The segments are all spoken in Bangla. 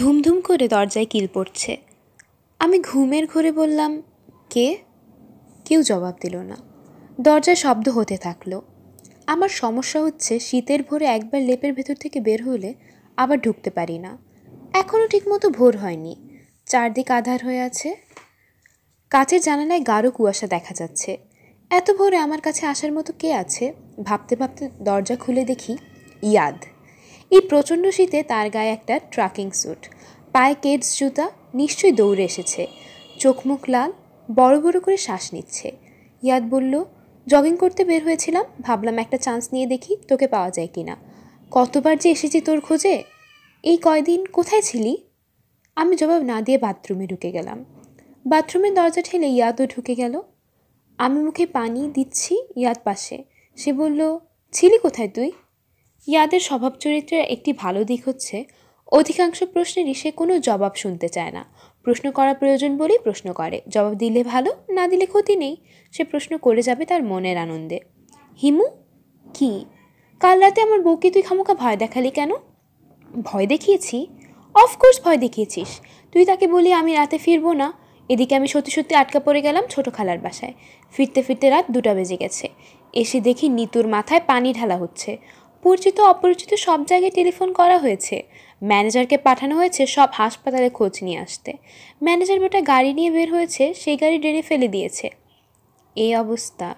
ধুমধুম করে দরজায় কিল পড়ছে আমি ঘুমের ঘরে বললাম কে কেউ জবাব দিল না দরজায় শব্দ হতে থাকলো আমার সমস্যা হচ্ছে শীতের ভোরে একবার লেপের ভেতর থেকে বের হলে আবার ঢুকতে পারি না এখনও ঠিকমতো ভোর হয়নি চারদিক আধার হয়ে আছে কাচের জানালায় গাঢ় কুয়াশা দেখা যাচ্ছে এত ভোরে আমার কাছে আসার মতো কে আছে ভাবতে ভাবতে দরজা খুলে দেখি ইয়াদ এই প্রচণ্ড শীতে তার গায়ে একটা ট্রাকিং স্যুট পায়ে কেডস জুতা নিশ্চয়ই দৌড়ে এসেছে চোখ মুখ লাল বড় বড় করে শ্বাস নিচ্ছে ইয়াদ বলল জগিং করতে বের হয়েছিলাম ভাবলাম একটা চান্স নিয়ে দেখি তোকে পাওয়া যায় কিনা কতবার যে এসেছি তোর খোঁজে এই কয়দিন কোথায় ছিলি আমি জবাব না দিয়ে বাথরুমে ঢুকে গেলাম বাথরুমের দরজা ঠেলে ইয়াদও ঢুকে গেল আমি মুখে পানি দিচ্ছি ইয়াদ পাশে সে বলল ছিলি কোথায় তুই ইয়াদের স্বভাব চরিত্রের একটি ভালো দিক হচ্ছে অধিকাংশ প্রশ্নেরই সে কোনো জবাব শুনতে চায় না প্রশ্ন করা প্রয়োজন বলেই প্রশ্ন করে জবাব দিলে ভালো না দিলে ক্ষতি নেই সে প্রশ্ন করে যাবে তার মনের আনন্দে হিমু কি কাল রাতে আমার বউকে তুই খামোকা ভয় দেখালি কেন ভয় দেখিয়েছি অফকোর্স ভয় দেখিয়েছিস তুই তাকে বলি আমি রাতে ফিরবো না এদিকে আমি সত্যি সত্যি আটকা পড়ে গেলাম ছোট খালার বাসায় ফিরতে ফিরতে রাত দুটা বেজে গেছে এসে দেখি নিতুর মাথায় পানি ঢালা হচ্ছে পরিচিত অপরিচিত সব জায়গায় টেলিফোন করা হয়েছে ম্যানেজারকে পাঠানো হয়েছে সব হাসপাতালে খোঁজ নিয়ে আসতে ম্যানেজার বেটা গাড়ি নিয়ে বের হয়েছে সেই গাড়ি ডেড়ে ফেলে দিয়েছে এই অবস্থা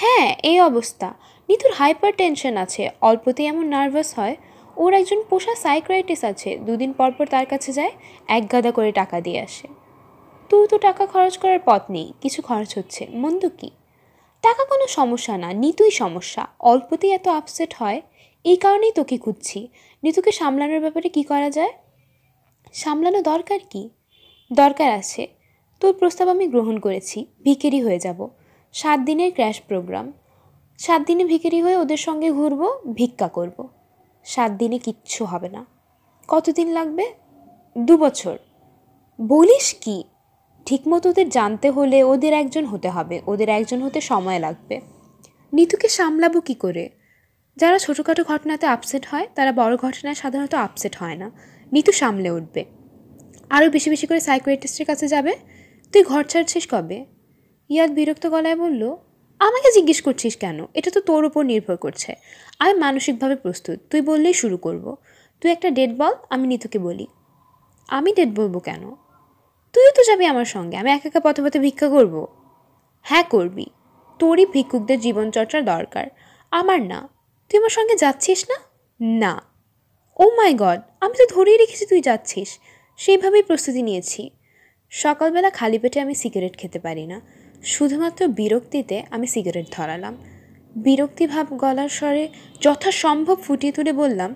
হ্যাঁ এই অবস্থা নিতুর হাইপার টেনশন আছে অল্পতেই এমন নার্ভাস হয় ওর একজন পোষা সাইক্রাইটিস আছে দুদিন পর পর তার কাছে যায় এক গাদা করে টাকা দিয়ে আসে তু তো টাকা খরচ করার পথ নেই কিছু খরচ হচ্ছে মন্দ কী টাকা কোনো সমস্যা না নিতুই সমস্যা অল্পতেই এত আপসেট হয় এই কারণেই তোকে খুঁজছি নিতুকে সামলানোর ব্যাপারে কি করা যায় সামলানো দরকার কি দরকার আছে তোর প্রস্তাব আমি গ্রহণ করেছি ভিকেরি হয়ে যাব সাত দিনের ক্র্যাশ প্রোগ্রাম সাত দিনে ভিকেরি হয়ে ওদের সঙ্গে ঘুরব ভিক্ষা করব। সাত দিনে কিচ্ছু হবে না কতদিন লাগবে দু বছর বলিস কি ঠিকমতো ওদের জানতে হলে ওদের একজন হতে হবে ওদের একজন হতে সময় লাগবে নিতুকে সামলাবো কি করে যারা ছোটোখাটো ঘটনাতে আপসেট হয় তারা বড় ঘটনায় সাধারণত আপসেট হয় না নিতু সামলে উঠবে আরও বেশি বেশি করে সাইকোয়েটিস্টের কাছে যাবে তুই ঘর ছাড়ছিস কবে ইয়াদ বিরক্ত গলায় বলল আমাকে জিজ্ঞেস করছিস কেন এটা তো তোর ওপর নির্ভর করছে আমি মানসিকভাবে প্রস্তুত তুই বললেই শুরু করব। তুই একটা ডেট বল আমি নিতুকে বলি আমি ডেট বলবো কেন তুইও তো যাবি আমার সঙ্গে আমি একা একা পথে পথে ভিক্ষা করব। হ্যাঁ করবি তোরই ভিক্ষুকদের জীবনচর্চার দরকার আমার না তুই আমার সঙ্গে যাচ্ছিস না না ও মাই গড আমি তো ধরেই রেখেছি তুই যাচ্ছিস সেইভাবেই প্রস্তুতি নিয়েছি সকালবেলা খালি পেটে আমি সিগারেট খেতে পারি না শুধুমাত্র বিরক্তিতে আমি সিগারেট ধরালাম বিরক্তিভাব গলার স্বরে যথাসম্ভব ফুটিয়ে তুলে বললাম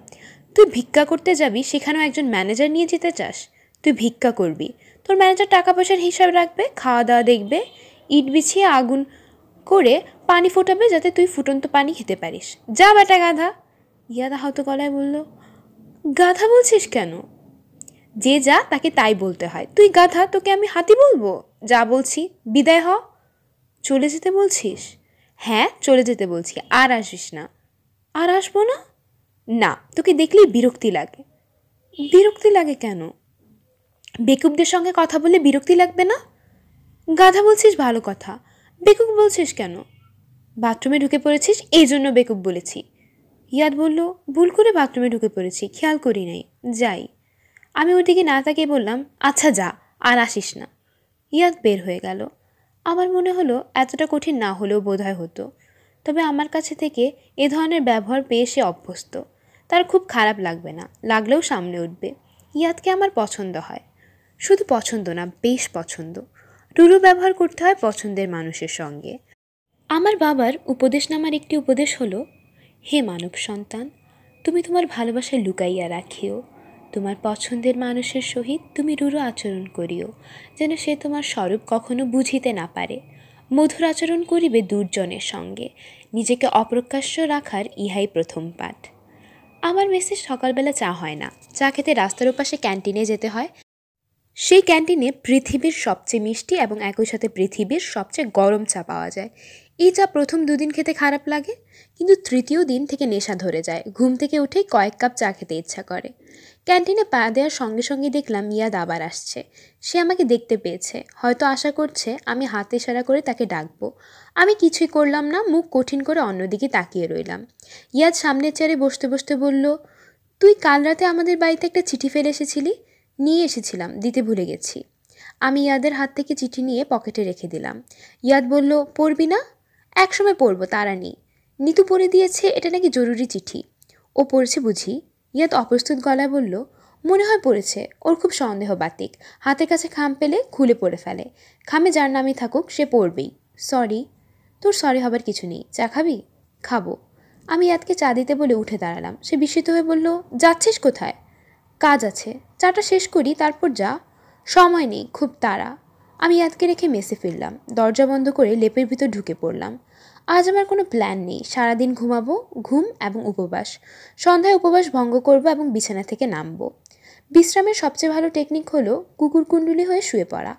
তুই ভিক্ষা করতে যাবি সেখানেও একজন ম্যানেজার নিয়ে যেতে চাস তুই ভিক্ষা করবি তোর ম্যানেজার টাকা পয়সার হিসাব রাখবে খাওয়া দাওয়া দেখবে ইট বিছিয়ে আগুন করে পানি ফোটাবে যাতে তুই ফুটন্ত পানি খেতে পারিস যা বেটা গাধা ইয়াদা হত গলায় বলল গাধা বলছিস কেন যে যা তাকে তাই বলতে হয় তুই গাধা তোকে আমি হাতি বলবো যা বলছি বিদায় হ চলে যেতে বলছিস হ্যাঁ চলে যেতে বলছি আর আসিস না আর আসবো না না তোকে দেখলেই বিরক্তি লাগে বিরক্তি লাগে কেন বেকুবদের সঙ্গে কথা বলে বিরক্তি লাগবে না গাধা বলছিস ভালো কথা বেকুব বলছিস কেন বাথরুমে ঢুকে পড়েছিস এই জন্য বেকুব বলেছি ইয়াদ বলল ভুল করে বাথরুমে ঢুকে পড়েছি খেয়াল করি নাই যাই আমি দিকে না তাকিয়ে বললাম আচ্ছা যা আর আসিস না ইয়াদ বের হয়ে গেল আমার মনে হলো এতটা কঠিন না হলেও হয় হতো তবে আমার কাছে থেকে এ ধরনের ব্যবহার পেয়ে সে অভ্যস্ত তার খুব খারাপ লাগবে না লাগলেও সামনে উঠবে ইয়াদকে আমার পছন্দ হয় শুধু পছন্দ না বেশ পছন্দ রুলু ব্যবহার করতে হয় পছন্দের মানুষের সঙ্গে আমার বাবার উপদেশনামার একটি উপদেশ হলো হে মানব সন্তান তুমি তোমার ভালোবাসা লুকাইয়া রাখিও তোমার পছন্দের মানুষের সহিত তুমি রুরু আচরণ করিও যেন সে তোমার স্বরূপ কখনো বুঝিতে না পারে মধুর আচরণ করিবে দুর্জনের সঙ্গে নিজেকে অপ্রকাশ্য রাখার ইহাই প্রথম পাঠ আমার মেসেজ সকালবেলা চা হয় না চা খেতে রাস্তার ওপাশে ক্যান্টিনে যেতে হয় সেই ক্যান্টিনে পৃথিবীর সবচেয়ে মিষ্টি এবং একই সাথে পৃথিবীর সবচেয়ে গরম চা পাওয়া যায় এই চা প্রথম দুদিন খেতে খারাপ লাগে কিন্তু তৃতীয় দিন থেকে নেশা ধরে যায় ঘুম থেকে উঠেই কয়েক কাপ চা খেতে ইচ্ছা করে ক্যান্টিনে পা দেওয়ার সঙ্গে সঙ্গে দেখলাম ইয়াদ আবার আসছে সে আমাকে দেখতে পেয়েছে হয়তো আশা করছে আমি হাতে সারা করে তাকে ডাকবো আমি কিছুই করলাম না মুখ কঠিন করে অন্যদিকে তাকিয়ে রইলাম ইয়াদ সামনের চেয়ারে বসতে বসতে বলল তুই কাল রাতে আমাদের বাড়িতে একটা চিঠি ফেলে এসেছিলি নিয়ে এসেছিলাম দিতে ভুলে গেছি আমি ইয়াদের হাত থেকে চিঠি নিয়ে পকেটে রেখে দিলাম ইয়াদ বলল পড়বি না একসময় পড়বো তারা নেই নিতু পড়ে দিয়েছে এটা নাকি জরুরি চিঠি ও পড়ছে বুঝি ইয়াদ অপ্রস্তুত গলায় বলল মনে হয় পড়েছে ওর খুব সন্দেহ বাতিক হাতের কাছে খাম পেলে খুলে পড়ে ফেলে খামে যার নামই থাকুক সে পড়বেই সরি তোর সরি হবার কিছু নেই চা খাবি খাবো আমি ইয়াদকে চা দিতে বলে উঠে দাঁড়ালাম সে বিস্মিত হয়ে বলল যাচ্ছিস কোথায় কাজ আছে চাটা শেষ করি তারপর যা সময় নেই খুব তাড়া আমি আজকে রেখে মেসে ফিরলাম দরজা বন্ধ করে লেপের ভিতর ঢুকে পড়লাম আজ আমার কোনো প্ল্যান নেই সারাদিন ঘুমাবো ঘুম এবং উপবাস সন্ধ্যায় উপবাস ভঙ্গ করব এবং বিছানা থেকে নামবো বিশ্রামের সবচেয়ে ভালো টেকনিক হলো কুকুর কুণ্ডুলি হয়ে শুয়ে পড়া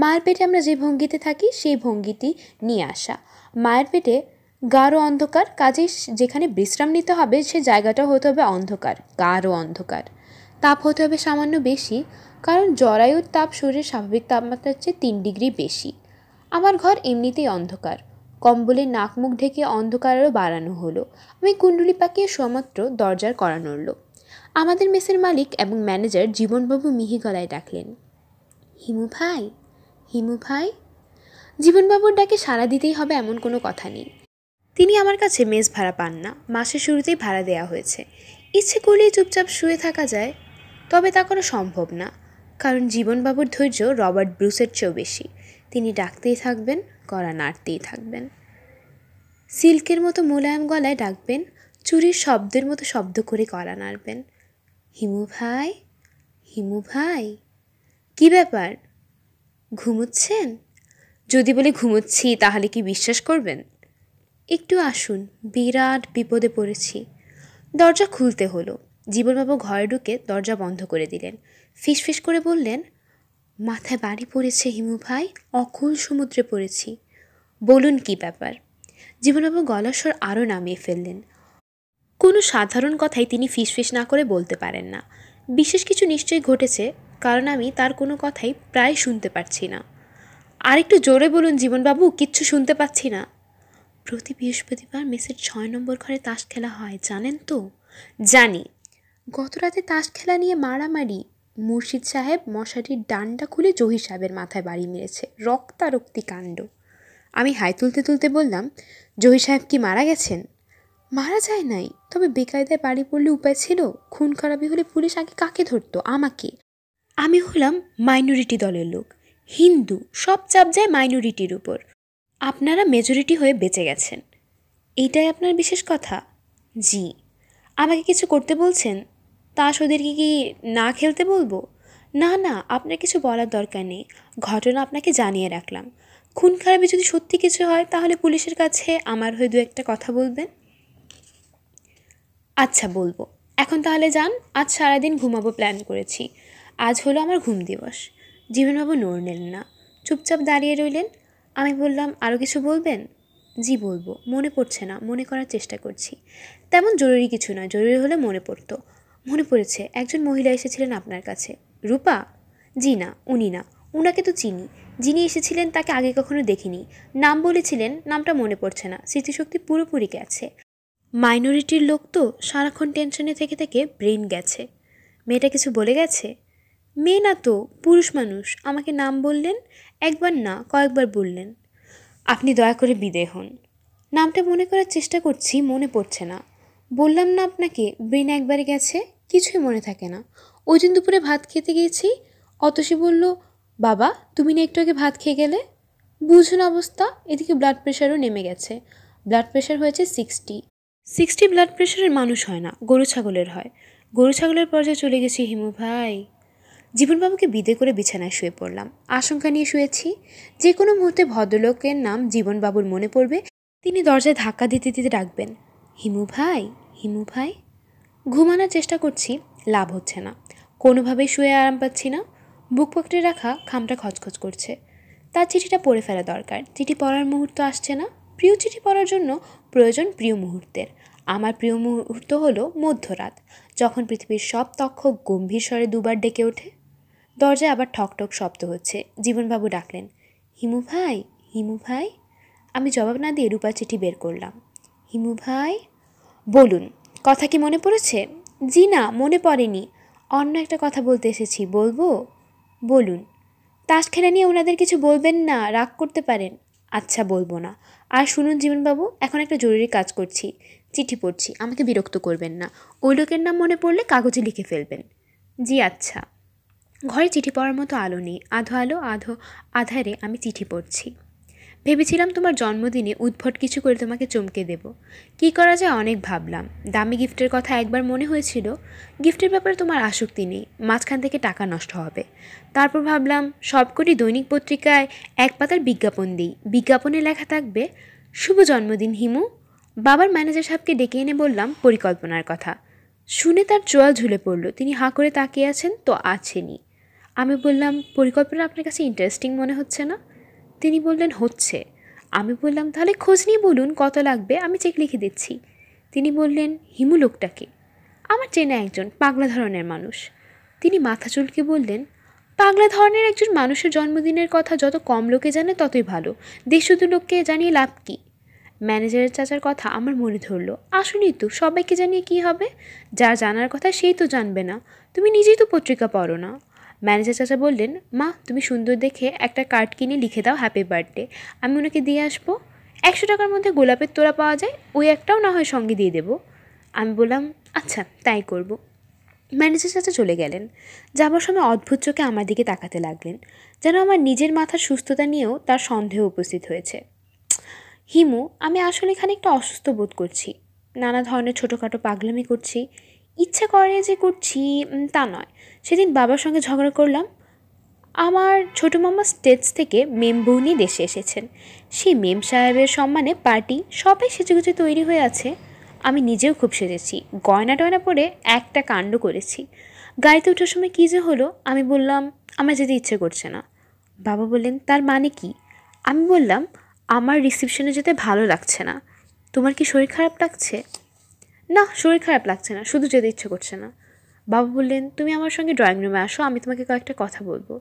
মায়ের পেটে আমরা যে ভঙ্গিতে থাকি সেই ভঙ্গিটি নিয়ে আসা মায়ের পেটে গাঢ় অন্ধকার কাজে যেখানে বিশ্রাম নিতে হবে সে জায়গাটা হতে হবে অন্ধকার গাঢ় অন্ধকার তাপ হতে হবে সামান্য বেশি কারণ জরায়ুর তাপ শরীরের স্বাভাবিক তাপমাত্রার চেয়ে তিন ডিগ্রি বেশি আমার ঘর এমনিতেই অন্ধকার কম্বলে নাক মুখ ঢেকে অন্ধকার আরও বাড়ানো হলো আমি কুণ্ডুলি পাকিয়ে সমাত্র দরজার করা নড়ল আমাদের মেসের মালিক এবং ম্যানেজার জীবনবাবু মিহি গলায় ডাকলেন হিমু ভাই হিমু ভাই জীবনবাবুর ডাকে সাড়া দিতেই হবে এমন কোনো কথা নেই তিনি আমার কাছে মেস ভাড়া পান না মাসের শুরুতেই ভাড়া দেয়া হয়েছে ইচ্ছে করলেই চুপচাপ শুয়ে থাকা যায় তবে তা কোনো সম্ভব না কারণ জীবনবাবুর ধৈর্য রবার্ট ব্রুসের চেয়েও বেশি তিনি ডাকতেই থাকবেন কড়া নাড়তেই থাকবেন সিল্কের মতো মোলায়ম গলায় ডাকবেন চুরির শব্দের মতো শব্দ করে কড়া নাড়বেন হিমু ভাই হিমু ভাই কি ব্যাপার ঘুমোচ্ছেন যদি বলি ঘুমোচ্ছি তাহলে কি বিশ্বাস করবেন একটু আসুন বিরাট বিপদে পড়েছি দরজা খুলতে হলো জীবনবাবু ঘরে ঢুকে দরজা বন্ধ করে দিলেন ফিস ফিস করে বললেন মাথায় বাড়ি পড়েছে হিমু ভাই অকুল সমুদ্রে পড়েছি বলুন কি ব্যাপার জীবনবাবু গলাস্বর আরও নামিয়ে ফেললেন কোনো সাধারণ কথাই তিনি ফিসফিস না করে বলতে পারেন না বিশেষ কিছু নিশ্চয়ই ঘটেছে কারণ আমি তার কোনো কথাই প্রায় শুনতে পারছি না আরেকটু জোরে বলুন জীবনবাবু কিচ্ছু শুনতে পাচ্ছি না প্রতি বৃহস্পতিবার মেসের ছয় নম্বর ঘরে তাস খেলা হয় জানেন তো জানি গতরাতে তাস খেলা নিয়ে মারামারি মুর্শিদ সাহেব মশারির ডান্ডা খুলে জহি সাহেবের মাথায় বাড়ি মেরেছে রক্তারক্তি কাণ্ড আমি হাই তুলতে তুলতে বললাম জহি সাহেব কি মারা গেছেন মারা যায় নাই তবে বেকায়দায় বাড়ি পড়লে উপায় ছিল খুন খারাপি হলে পুলিশ আগে কাকে ধরতো আমাকে আমি হলাম মাইনরিটি দলের লোক হিন্দু সব চাপ যায় মাইনরিটির উপর আপনারা মেজরিটি হয়ে বেঁচে গেছেন এইটাই আপনার বিশেষ কথা জি আমাকে কিছু করতে বলছেন তাস ওদেরকে কি না খেলতে বলবো না না আপনার কিছু বলার দরকার নেই ঘটনা আপনাকে জানিয়ে রাখলাম খুন খারাপে যদি সত্যি কিছু হয় তাহলে পুলিশের কাছে আমার হয়ে দু একটা কথা বলবেন আচ্ছা বলবো এখন তাহলে যান আজ সারাদিন ঘুমাবো প্ল্যান করেছি আজ হলো আমার ঘুম দিবস জীবনবাবু নড় নিলেন না চুপচাপ দাঁড়িয়ে রইলেন আমি বললাম আরও কিছু বলবেন জি বলবো মনে পড়ছে না মনে করার চেষ্টা করছি তেমন জরুরি কিছু নয় জরুরি হলে মনে পড়তো মনে পড়েছে একজন মহিলা এসেছিলেন আপনার কাছে রূপা জি না উনি না উনাকে তো চিনি যিনি এসেছিলেন তাকে আগে কখনো দেখিনি নাম বলেছিলেন নামটা মনে পড়ছে না স্মৃতিশক্তি পুরোপুরি গেছে মাইনরিটির লোক তো সারাক্ষণ টেনশনে থেকে থেকে ব্রেন গেছে মেয়েটা কিছু বলে গেছে মেয়ে না তো পুরুষ মানুষ আমাকে নাম বললেন একবার না কয়েকবার বললেন আপনি দয়া করে বিদে হন নামটা মনে করার চেষ্টা করছি মনে পড়ছে না বললাম না আপনাকে ব্রেন একবারে গেছে কিছুই মনে থাকে না ওই দিন দুপুরে ভাত খেতে গিয়েছি অতসী বলল বাবা তুমি না একটু আগে ভাত খেয়ে গেলে বুঝুন অবস্থা এদিকে ব্লাড প্রেশারও নেমে গেছে ব্লাড প্রেশার হয়েছে সিক্সটি সিক্সটি ব্লাড প্রেশারের মানুষ হয় না গরু ছাগলের হয় গরু ছাগলের পর্যায়ে চলে গেছি হিমু ভাই জীবনবাবুকে বিদে করে বিছানায় শুয়ে পড়লাম আশঙ্কা নিয়ে শুয়েছি যে কোনো মুহূর্তে ভদ্রলোকের নাম জীবনবাবুর মনে পড়বে তিনি দরজায় ধাক্কা দিতে দিতে ডাকবেন হিমু ভাই হিমু ভাই ঘুমানোর চেষ্টা করছি লাভ হচ্ছে না কোনোভাবেই শুয়ে আরাম পাচ্ছি না বুক পকেটে রাখা খামটা খচখচ করছে তার চিঠিটা পড়ে ফেলা দরকার চিঠি পড়ার মুহূর্ত আসছে না প্রিয় চিঠি পড়ার জন্য প্রয়োজন প্রিয় মুহূর্তের আমার প্রিয় মুহূর্ত হলো মধ্যরাত যখন পৃথিবীর সব তক্ষ গম্ভীর স্বরে দুবার ডেকে ওঠে দরজায় আবার ঠকঠক শব্দ হচ্ছে জীবনবাবু ডাকলেন হিমু ভাই হিমু ভাই আমি জবাব না দিয়ে রূপার চিঠি বের করলাম হিমু ভাই বলুন কথা কি মনে পড়েছে জি না মনে পড়েনি অন্য একটা কথা বলতে এসেছি বলবো বলুন তাস খেলা নিয়ে ওনাদের কিছু বলবেন না রাগ করতে পারেন আচ্ছা বলবো না আর শুনুন জীবনবাবু এখন একটা জরুরি কাজ করছি চিঠি পড়ছি আমাকে বিরক্ত করবেন না ওই লোকের নাম মনে পড়লে কাগজে লিখে ফেলবেন জি আচ্ছা ঘরে চিঠি পড়ার মতো আলো নেই আধো আলো আধো আধারে আমি চিঠি পড়ছি ভেবেছিলাম তোমার জন্মদিনে উদ্ভট কিছু করে তোমাকে চমকে দেব কি করা যায় অনেক ভাবলাম দামি গিফটের কথা একবার মনে হয়েছিল গিফটের ব্যাপারে তোমার আসক্তি নেই মাঝখান থেকে টাকা নষ্ট হবে তারপর ভাবলাম সবকটি দৈনিক পত্রিকায় এক পাতার বিজ্ঞাপন দিই বিজ্ঞাপনে লেখা থাকবে শুভ জন্মদিন হিমু বাবার ম্যানেজার সাহেবকে ডেকে এনে বললাম পরিকল্পনার কথা শুনে তার চোয়াল ঝুলে পড়ল তিনি হাঁ করে তাকিয়ে আছেন তো আছেনি আমি বললাম পরিকল্পনা আপনার কাছে ইন্টারেস্টিং মনে হচ্ছে না তিনি বললেন হচ্ছে আমি বললাম তাহলে খোঁজ নিয়ে বলুন কত লাগবে আমি চেক লিখে দিচ্ছি তিনি বললেন হিমু লোকটাকে আমার চেনা একজন পাগলা ধরনের মানুষ তিনি মাথা চুলকে বললেন পাগলা ধরনের একজন মানুষের জন্মদিনের কথা যত কম লোকে জানে ততই ভালো দেড়শো লোককে জানিয়ে লাভ কী ম্যানেজারের চাচার কথা আমার মনে ধরলো আসুনই তো সবাইকে জানিয়ে কি হবে যা জানার কথা সেই তো জানবে না তুমি নিজেই তো পত্রিকা পড়ো না ম্যানেজার চাচা বললেন মা তুমি সুন্দর দেখে একটা কার্ড কিনে লিখে দাও হ্যাপি বার্থডে আমি ওনাকে দিয়ে আসবো একশো টাকার মধ্যে গোলাপের তোলা পাওয়া যায় ওই একটাও না হয় সঙ্গে দিয়ে দেবো আমি বললাম আচ্ছা তাই করব ম্যানেজার চাচা চলে গেলেন যাবার সময় অদ্ভুত চোখে আমার দিকে তাকাতে লাগলেন যেন আমার নিজের মাথার সুস্থতা নিয়েও তার সন্দেহ উপস্থিত হয়েছে হিমু আমি আসলে এখানে একটা অসুস্থ বোধ করছি নানা ধরনের ছোটোখাটো পাগলামি করছি ইচ্ছে করে যে করছি তা নয় সেদিন বাবার সঙ্গে ঝগড়া করলাম আমার ছোটো মামা স্টেজ থেকে বৌনি দেশে এসেছেন সেই মেম সাহেবের সম্মানে পার্টি সবাই সেজেগুজে তৈরি হয়ে আছে আমি নিজেও খুব সেজেছি গয়না টয়না পরে একটা কাণ্ড করেছি গাড়িতে ওঠার সময় কী যে হলো আমি বললাম আমার যেতে ইচ্ছে করছে না বাবা বললেন তার মানে কি আমি বললাম আমার রিসিপশনে যেতে ভালো লাগছে না তোমার কি শরীর খারাপ লাগছে না শরীর খারাপ লাগছে না শুধু যেতে ইচ্ছে করছে না বাবা বললেন তুমি আমার সঙ্গে ড্রয়িং রুমে আসো আমি তোমাকে কয়েকটা কথা বলবো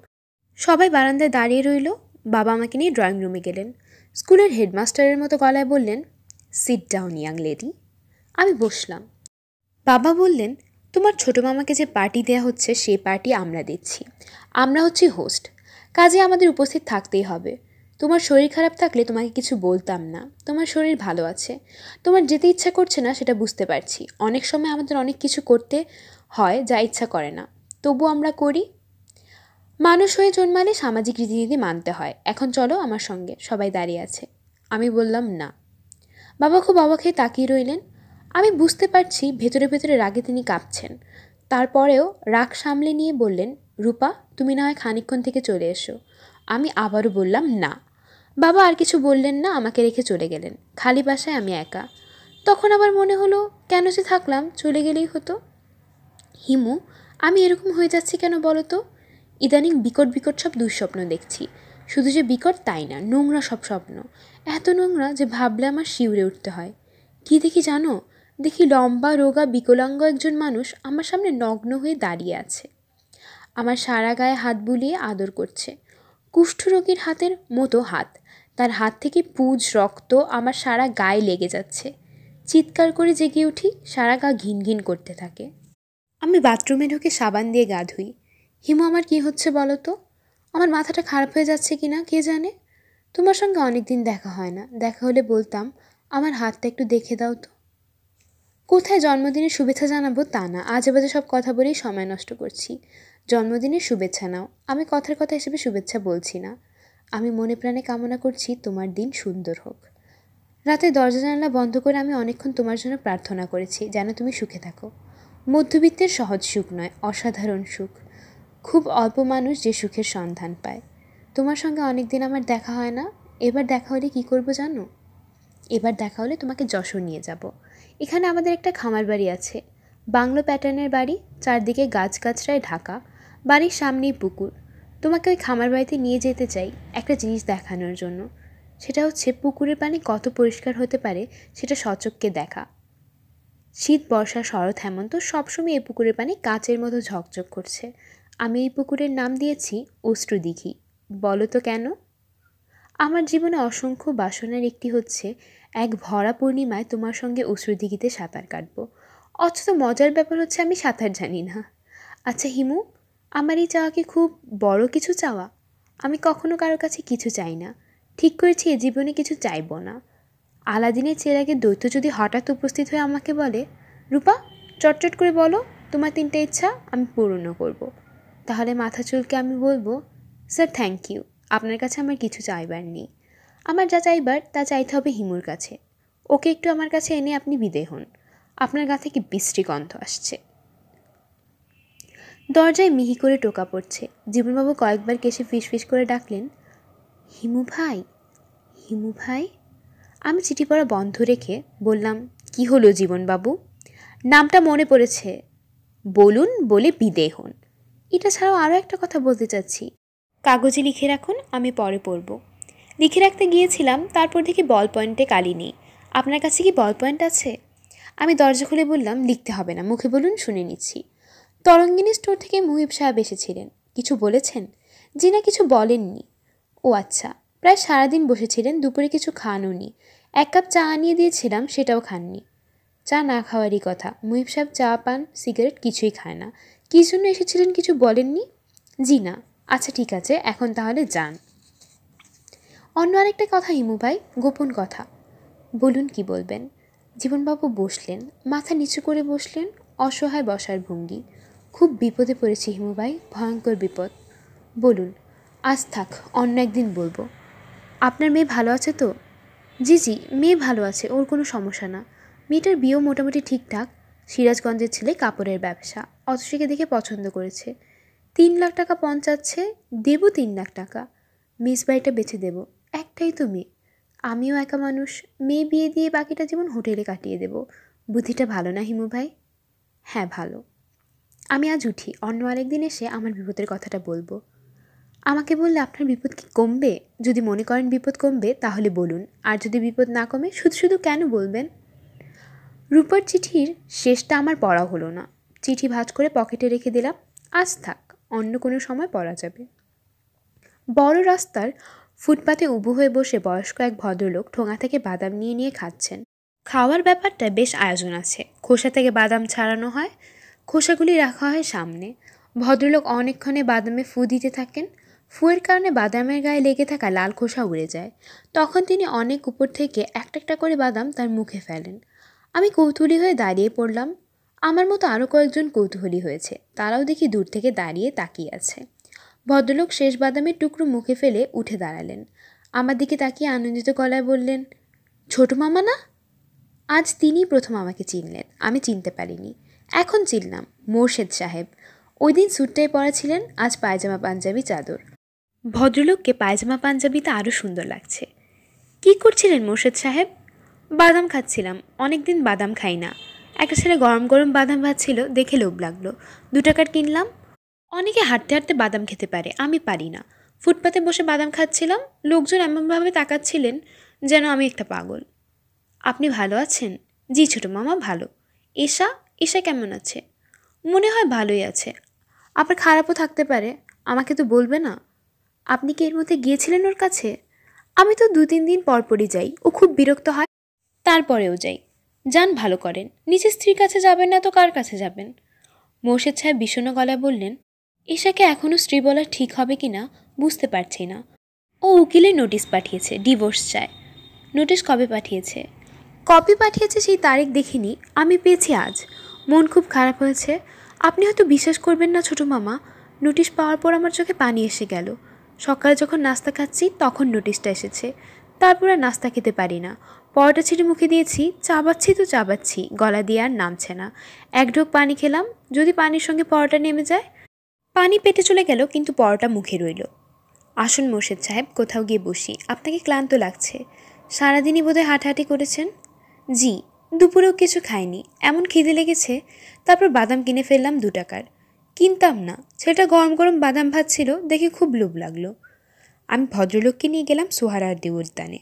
সবাই বারান্দায় দাঁড়িয়ে রইল বাবা আমাকে নিয়ে ড্রয়িং রুমে গেলেন স্কুলের হেডমাস্টারের মতো গলায় বললেন সিট ডাউন ইয়াং লেডি আমি বসলাম বাবা বললেন তোমার ছোটো মামাকে যে পার্টি দেয়া হচ্ছে সেই পার্টি আমরা দিচ্ছি আমরা হচ্ছি হোস্ট কাজে আমাদের উপস্থিত থাকতেই হবে তোমার শরীর খারাপ থাকলে তোমাকে কিছু বলতাম না তোমার শরীর ভালো আছে তোমার যেতে ইচ্ছা করছে না সেটা বুঝতে পারছি অনেক সময় আমাদের অনেক কিছু করতে হয় যা ইচ্ছা করে না তবু আমরা করি মানুষ হয়ে জন্মালে সামাজিক রীতিনীতি মানতে হয় এখন চলো আমার সঙ্গে সবাই দাঁড়িয়ে আছে আমি বললাম না বাবা খুব বাবা খেয়ে তাকিয়ে রইলেন আমি বুঝতে পারছি ভেতরে ভেতরে রাগে তিনি কাঁপছেন তারপরেও রাগ সামলে নিয়ে বললেন রূপা তুমি না হয় খানিক্ষণ থেকে চলে এসো আমি আবারও বললাম না বাবা আর কিছু বললেন না আমাকে রেখে চলে গেলেন খালি বাসায় আমি একা তখন আবার মনে হলো কেন যে থাকলাম চলে গেলেই হতো হিমু আমি এরকম হয়ে যাচ্ছি কেন বলো তো ইদানিং বিকট বিকট সব দুঃস্বপ্ন দেখছি শুধু যে বিকট তাই না নোংরা সব স্বপ্ন এত নোংরা যে ভাবলে আমার শিউরে উঠতে হয় কি দেখি জানো দেখি লম্বা রোগা বিকলাঙ্গ একজন মানুষ আমার সামনে নগ্ন হয়ে দাঁড়িয়ে আছে আমার সারা গায়ে হাত বুলিয়ে আদর করছে কুষ্ঠরোগীর হাতের মতো হাত তার হাত থেকে পুজ রক্ত আমার সারা গায়ে লেগে যাচ্ছে চিৎকার করে জেগে উঠি সারা গা ঘিন ঘিন করতে থাকে আমি বাথরুমে ঢুকে সাবান দিয়ে গা ধুই হিমু আমার কি হচ্ছে বলো তো আমার মাথাটা খারাপ হয়ে যাচ্ছে কি না কে জানে তোমার সঙ্গে অনেক দিন দেখা হয় না দেখা হলে বলতাম আমার হাতটা একটু দেখে দাও তো কোথায় জন্মদিনের শুভেচ্ছা জানাবো তা না আজে বাজে সব কথা বলেই সময় নষ্ট করছি জন্মদিনের শুভেচ্ছা নাও আমি কথার কথা হিসেবে শুভেচ্ছা বলছি না আমি মনে প্রাণে কামনা করছি তোমার দিন সুন্দর হোক রাতে দরজা জানলা বন্ধ করে আমি অনেকক্ষণ তোমার জন্য প্রার্থনা করেছি যেন তুমি সুখে থাকো মধ্যবিত্তের সহজ সুখ নয় অসাধারণ সুখ খুব অল্প মানুষ যে সুখের সন্ধান পায় তোমার সঙ্গে অনেক দিন আমার দেখা হয় না এবার দেখা হলে কি করব জানো এবার দেখা হলে তোমাকে যশোর নিয়ে যাব এখানে আমাদের একটা খামার বাড়ি আছে বাংলো প্যাটার্নের বাড়ি চারদিকে গাছগাছরায় ঢাকা বাড়ির সামনেই পুকুর তোমাকে ওই খামার বাড়িতে নিয়ে যেতে চাই একটা জিনিস দেখানোর জন্য সেটা হচ্ছে পুকুরের পানি কত পরিষ্কার হতে পারে সেটা সচককে দেখা শীত বর্ষা শরৎ হেমন্ত সবসময় এই পুকুরের পানি কাঁচের মতো ঝকঝক করছে আমি এই পুকুরের নাম দিয়েছি অশ্রু দিঘি বলো তো কেন আমার জীবনে অসংখ্য বাসনার একটি হচ্ছে এক ভরা পূর্ণিমায় তোমার সঙ্গে অশ্রু দিঘিতে সাঁতার কাটবো অথচ মজার ব্যাপার হচ্ছে আমি সাঁতার জানি না আচ্ছা হিমু আমার এই চাওয়া কি খুব বড় কিছু চাওয়া আমি কখনো কারো কাছে কিছু চাই না ঠিক করেছি এ জীবনে কিছু চাইব না আলাদিনের চেরাগে দৈত্য যদি হঠাৎ উপস্থিত হয়ে আমাকে বলে রূপা চটচট করে বলো তোমার তিনটা ইচ্ছা আমি পূর্ণ করব। তাহলে মাথা চুলকে আমি বলবো স্যার থ্যাংক ইউ আপনার কাছে আমার কিছু চাইবার নেই আমার যা চাইবার তা চাইতে হবে হিমুর কাছে ওকে একটু আমার কাছে এনে আপনি বিদে হন আপনার গা থেকে বিশ্রী গন্ধ আসছে দরজায় মিহি করে টোকা পড়ছে জীবনবাবু কয়েকবার কেসে ফিসফিস করে ডাকলেন হিমু ভাই হিমু ভাই আমি চিঠি পড়া বন্ধ রেখে বললাম কি হলো জীবনবাবু নামটা মনে পড়েছে বলুন বলে বিদে হন এটা ছাড়াও আরও একটা কথা বলতে চাচ্ছি কাগজে লিখে রাখুন আমি পরে পড়ব লিখে রাখতে গিয়েছিলাম তারপর দেখি বল পয়েন্টে কালি নেই আপনার কাছে কি বল পয়েন্ট আছে আমি দরজা খুলে বললাম লিখতে হবে না মুখে বলুন শুনে নিচ্ছি তরঙ্গিনী স্টোর থেকে মুহিব সাহেব এসেছিলেন কিছু বলেছেন জিনা কিছু বলেননি ও আচ্ছা প্রায় সারাদিন বসেছিলেন দুপুরে কিছু খানওনি এক কাপ চা আনিয়ে দিয়েছিলাম সেটাও খাননি চা না খাওয়ারই কথা মুহিব সাহেব চা পান সিগারেট কিছুই খায় না কী জন্য এসেছিলেন কিছু বলেননি জি না আচ্ছা ঠিক আছে এখন তাহলে যান অন্য আরেকটা কথা হিমু ভাই গোপন কথা বলুন কি বলবেন জীবনবাবু বসলেন মাথা নিচু করে বসলেন অসহায় বসার ভঙ্গি খুব বিপদে পড়েছি হিমুবাই ভয়ঙ্কর বিপদ বলুন আজ থাক অন্য একদিন বলবো আপনার মেয়ে ভালো আছে তো জি জি মেয়ে ভালো আছে ওর কোনো সমস্যা না মেয়েটার বিয়েও মোটামুটি ঠিকঠাক সিরাজগঞ্জের ছেলে কাপড়ের ব্যবসা অতসীকে দেখে পছন্দ করেছে তিন লাখ টাকা পঞ্চাচ্ছে দেবো তিন লাখ টাকা মিস বাড়িটা বেছে দেব একটাই তো মেয়ে আমিও একা মানুষ মেয়ে বিয়ে দিয়ে বাকিটা যেমন হোটেলে কাটিয়ে দেব বুদ্ধিটা ভালো না হিমু ভাই হ্যাঁ ভালো আমি আজ উঠি অন্য আরেকদিন এসে আমার বিপদের কথাটা বলবো আমাকে বললে আপনার বিপদ কি কমবে যদি মনে করেন বিপদ কমবে তাহলে বলুন আর যদি বিপদ না কমে শুধু শুধু কেন বলবেন রূপার চিঠির শেষটা আমার পড়া হলো না চিঠি ভাজ করে পকেটে রেখে দিলাম আজ থাক অন্য কোনো সময় পড়া যাবে বড় রাস্তার ফুটপাতে উবু হয়ে বসে বয়স্ক এক ভদ্রলোক ঠোঙা থেকে বাদাম নিয়ে নিয়ে খাচ্ছেন খাওয়ার ব্যাপারটা বেশ আয়োজন আছে খোসা থেকে বাদাম ছাড়ানো হয় খোসাগুলি রাখা হয় সামনে ভদ্রলোক অনেকক্ষণে বাদামে ফু দিতে থাকেন ফুয়ের কারণে বাদামের গায়ে লেগে থাকা লাল খোসা উড়ে যায় তখন তিনি অনেক উপর থেকে একটা একটা করে বাদাম তার মুখে ফেলেন আমি কৌতূহলী হয়ে দাঁড়িয়ে পড়লাম আমার মতো আরও কয়েকজন কৌতূহলী হয়েছে তারাও দেখি দূর থেকে দাঁড়িয়ে তাকিয়ে আছে ভদ্রলোক শেষ বাদামের টুকরো মুখে ফেলে উঠে দাঁড়ালেন আমার দিকে তাকিয়ে আনন্দিত গলায় বললেন ছোট মামা না আজ তিনি প্রথম আমাকে চিনলেন আমি চিনতে পারিনি এখন চিনলাম মোর্শেদ সাহেব ওই দিন স্যুটটাই পরা ছিলেন আজ পায়জামা পাঞ্জাবি চাদর ভদ্রলোককে পায়জামা পাঞ্জাবিতে আরও সুন্দর লাগছে কি করছিলেন মোর্শেদ সাহেব বাদাম খাচ্ছিলাম অনেক দিন বাদাম খাই না একটা ছেলে গরম গরম বাদাম ভাজছিল দেখে লোভ লাগলো দু টাকার কিনলাম অনেকে হাঁটতে হাঁটতে বাদাম খেতে পারে আমি পারি না ফুটপাতে বসে বাদাম খাচ্ছিলাম লোকজন এমনভাবে তাকাচ্ছিলেন যেন আমি একটা পাগল আপনি ভালো আছেন জি ছোটো মামা ভালো এসা ঈশা কেমন আছে মনে হয় ভালোই আছে আবার খারাপও থাকতে পারে আমাকে তো বলবে না আপনি কি এর মধ্যে গিয়েছিলেন ওর কাছে আমি তো দু তিন দিন পরপরই যাই ও খুব বিরক্ত হয় তারপরেও যাই যান ভালো করেন নিজের স্ত্রীর কাছে যাবেন না তো কার কাছে যাবেন মোর্শেদ সাহেব বিষণ্ণ গলায় বললেন ঈশাকে এখনও স্ত্রী বলা ঠিক হবে কি না বুঝতে পারছি না ও উকিলে নোটিশ পাঠিয়েছে ডিভোর্স চায় নোটিশ কবে পাঠিয়েছে কপি পাঠিয়েছে সেই তারিখ দেখিনি আমি পেয়েছি আজ মন খুব খারাপ হয়েছে আপনি হয়তো বিশ্বাস করবেন না ছোটো মামা নোটিশ পাওয়ার পর আমার চোখে পানি এসে গেল সকালে যখন নাস্তা খাচ্ছি তখন নোটিশটা এসেছে তারপর আর নাস্তা খেতে পারি না পরোটা ছিঁড়ে মুখে দিয়েছি চাবাচ্ছি তো চাবাচ্ছি গলা দিয়ে আর নামছে না এক ঢোক পানি খেলাম যদি পানির সঙ্গে পরোটা নেমে যায় পানি পেটে চলে গেল কিন্তু পরোটা মুখে রইল আসুন মোর্শেদ সাহেব কোথাও গিয়ে বসি আপনাকে ক্লান্ত লাগছে সারাদিনই বোধহয় হাঁটাহাঁটি করেছেন জি দুপুরেও কিছু খাইনি এমন খিদে লেগেছে তারপর বাদাম কিনে ফেললাম দু টাকার কিনতাম না সেটা গরম গরম বাদাম ভাত ছিল দেখে খুব লোভ লাগলো আমি ভদ্রলোককে নিয়ে গেলাম সোহারার্দি উদ্যানে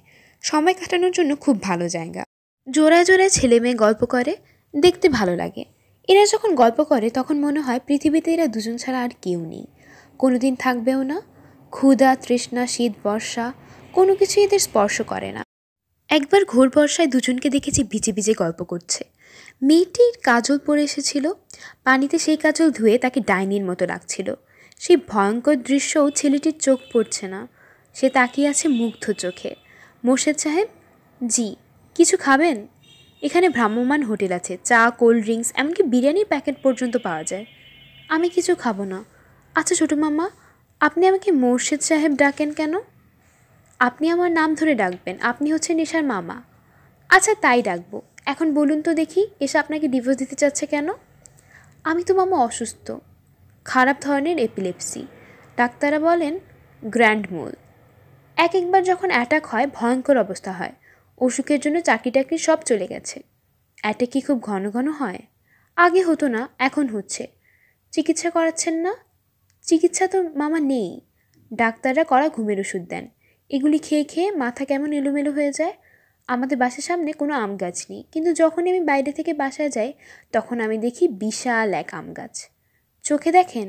সময় কাটানোর জন্য খুব ভালো জায়গা জোড়ায় জোড়ায় ছেলে মেয়ে গল্প করে দেখতে ভালো লাগে এরা যখন গল্প করে তখন মনে হয় পৃথিবীতে এরা দুজন ছাড়া আর কেউ নেই কোনো দিন থাকবেও না ক্ষুধা তৃষ্ণা শীত বর্ষা কোনো কিছু এদের স্পর্শ করে না একবার ঘোর বর্ষায় দুজনকে দেখেছি ভিজে ভিজে গল্প করছে মেয়েটির কাজল পরে এসেছিল পানিতে সেই কাজল ধুয়ে তাকে ডাইনির মতো লাগছিল সেই ভয়ঙ্কর দৃশ্যও ছেলেটির চোখ পড়ছে না সে তাকিয়ে আছে মুগ্ধ চোখে মোর্শেদ সাহেব জি কিছু খাবেন এখানে ভ্রাম্যমান হোটেল আছে চা কোল্ড ড্রিঙ্কস এমনকি বিরিয়ানির প্যাকেট পর্যন্ত পাওয়া যায় আমি কিছু খাবো না আচ্ছা ছোটো মামা আপনি আমাকে মোর্শেদ সাহেব ডাকেন কেন আপনি আমার নাম ধরে ডাকবেন আপনি হচ্ছেন নেশার মামা আচ্ছা তাই ডাকবো এখন বলুন তো দেখি এসে আপনাকে ডিভোর্স দিতে চাচ্ছে কেন আমি তো মামা অসুস্থ খারাপ ধরনের এপিলেপসি ডাক্তাররা বলেন গ্র্যান্ড মূল এক একবার যখন অ্যাটাক হয় ভয়ঙ্কর অবস্থা হয় অসুখের জন্য চাকরি টাকরি সব চলে গেছে অ্যাটাক কি খুব ঘন ঘন হয় আগে হতো না এখন হচ্ছে চিকিৎসা করাচ্ছেন না চিকিৎসা তো মামা নেই ডাক্তাররা করা ঘুমের ওষুধ দেন এগুলি খেয়ে খেয়ে মাথা কেমন এলোমেলো হয়ে যায় আমাদের বাসার সামনে কোনো আম গাছ নেই কিন্তু যখনই আমি বাইরে থেকে বাসায় যাই তখন আমি দেখি বিশাল এক আম গাছ চোখে দেখেন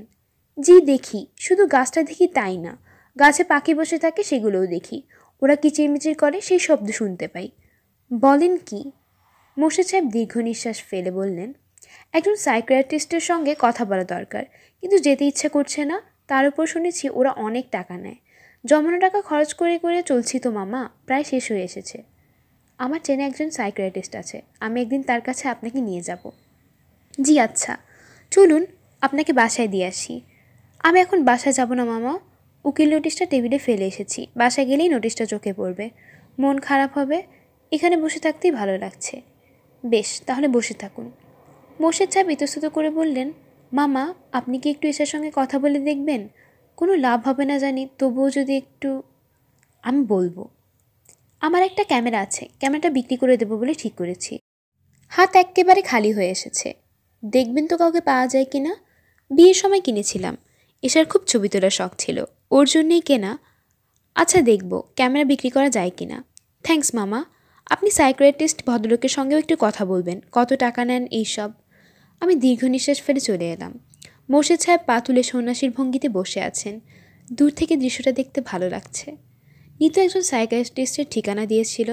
জি দেখি শুধু গাছটা দেখি তাই না গাছে পাখি বসে থাকে সেগুলোও দেখি ওরা কিচিরমিচির করে সেই শব্দ শুনতে পাই বলেন কি মোর্শেদ সাহেব দীর্ঘ নিঃশ্বাস ফেলে বললেন একজন সাইকিয়াট্রিস্টের সঙ্গে কথা বলা দরকার কিন্তু যেতে ইচ্ছে করছে না তার উপর শুনেছি ওরা অনেক টাকা নেয় জমানো টাকা খরচ করে করে চলছি তো মামা প্রায় শেষ হয়ে এসেছে আমার চেনে একজন সাইক্রেটিস্ট আছে আমি একদিন তার কাছে আপনাকে নিয়ে যাব জি আচ্ছা চলুন আপনাকে বাসায় দিয়ে আসি আমি এখন বাসায় যাব না মামা উকিল নোটিশটা টেবিলে ফেলে এসেছি বাসায় গেলেই নোটিশটা চোখে পড়বে মন খারাপ হবে এখানে বসে থাকতেই ভালো লাগছে বেশ তাহলে বসে থাকুন মোশের চাপ ইতস্তত করে বললেন মামা আপনি কি একটু এসার সঙ্গে কথা বলে দেখবেন কোনো লাভ হবে না জানি তবুও যদি একটু আমি বলবো আমার একটা ক্যামেরা আছে ক্যামেরাটা বিক্রি করে দেবো বলে ঠিক করেছি হাত একেবারে খালি হয়ে এসেছে দেখবেন তো কাউকে পাওয়া যায় কি না বিয়ের সময় কিনেছিলাম এসার খুব ছবি তোলার শখ ছিল ওর জন্যেই কেনা আচ্ছা দেখব ক্যামেরা বিক্রি করা যায় কি না থ্যাংকস মামা আপনি সাইক্রেটিস্ট ভদ্রলোকের সঙ্গেও একটু কথা বলবেন কত টাকা নেন এইসব আমি দীর্ঘ নিঃশ্বাস ফেলে চলে এলাম মোর্শেদ সাহেব পা তুলে সন্ন্যাসীর ভঙ্গিতে বসে আছেন দূর থেকে দৃশ্যটা দেখতে ভালো লাগছে নিতু একজন সাইকাইস্টিস্টের ঠিকানা দিয়েছিল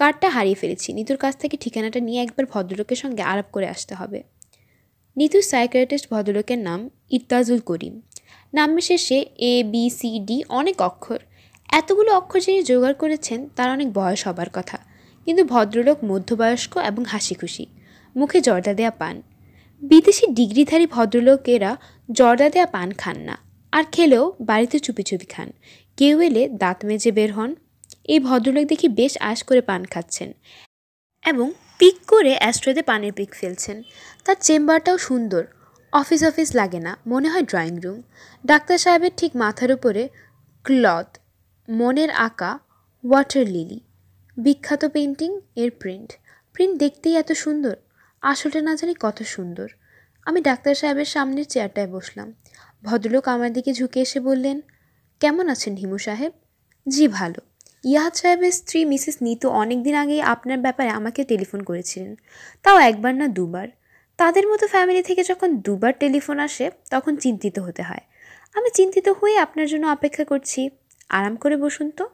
কার্ডটা হারিয়ে ফেলেছি নিতুর কাছ থেকে ঠিকানাটা নিয়ে একবার ভদ্রলোকের সঙ্গে আলাপ করে আসতে হবে নিতুর সাইকিয়াট্রিস্ট ভদ্রলোকের নাম ইত্তাজুল করিম নামের শেষে এ বি সি ডি অনেক অক্ষর এতগুলো অক্ষর যিনি জোগাড় করেছেন তার অনেক বয়স হবার কথা কিন্তু ভদ্রলোক মধ্যবয়স্ক এবং হাসি খুশি মুখে জর্দা দেয়া পান বিদেশি ডিগ্রিধারী ভদ্রলোকেরা জর্দা দেয়া পান খান না আর খেলেও বাড়িতে চুপি চুপি খান কেউ এলে দাঁত মেজে বের হন এই ভদ্রলোক দেখি বেশ আশ করে পান খাচ্ছেন এবং পিক করে অ্যাস্ট্রোতে পানের পিক ফেলছেন তার চেম্বারটাও সুন্দর অফিস অফিস লাগে না মনে হয় ড্রয়িং রুম ডাক্তার সাহেবের ঠিক মাথার উপরে ক্লথ মনের আঁকা ওয়াটার লিলি বিখ্যাত পেন্টিং এর প্রিন্ট প্রিন্ট দেখতেই এত সুন্দর আসলে না জানি কত সুন্দর আমি ডাক্তার সাহেবের সামনের চেয়ারটায় বসলাম ভদ্রলোক আমার দিকে ঝুঁকে এসে বললেন কেমন আছেন হিমু সাহেব জি ভালো ইয়াহাদ সাহেবের স্ত্রী মিসেস নিতু অনেক দিন আগেই আপনার ব্যাপারে আমাকে টেলিফোন করেছিলেন তাও একবার না দুবার তাদের মতো ফ্যামিলি থেকে যখন দুবার টেলিফোন আসে তখন চিন্তিত হতে হয় আমি চিন্তিত হয়ে আপনার জন্য অপেক্ষা করছি আরাম করে বসুন তো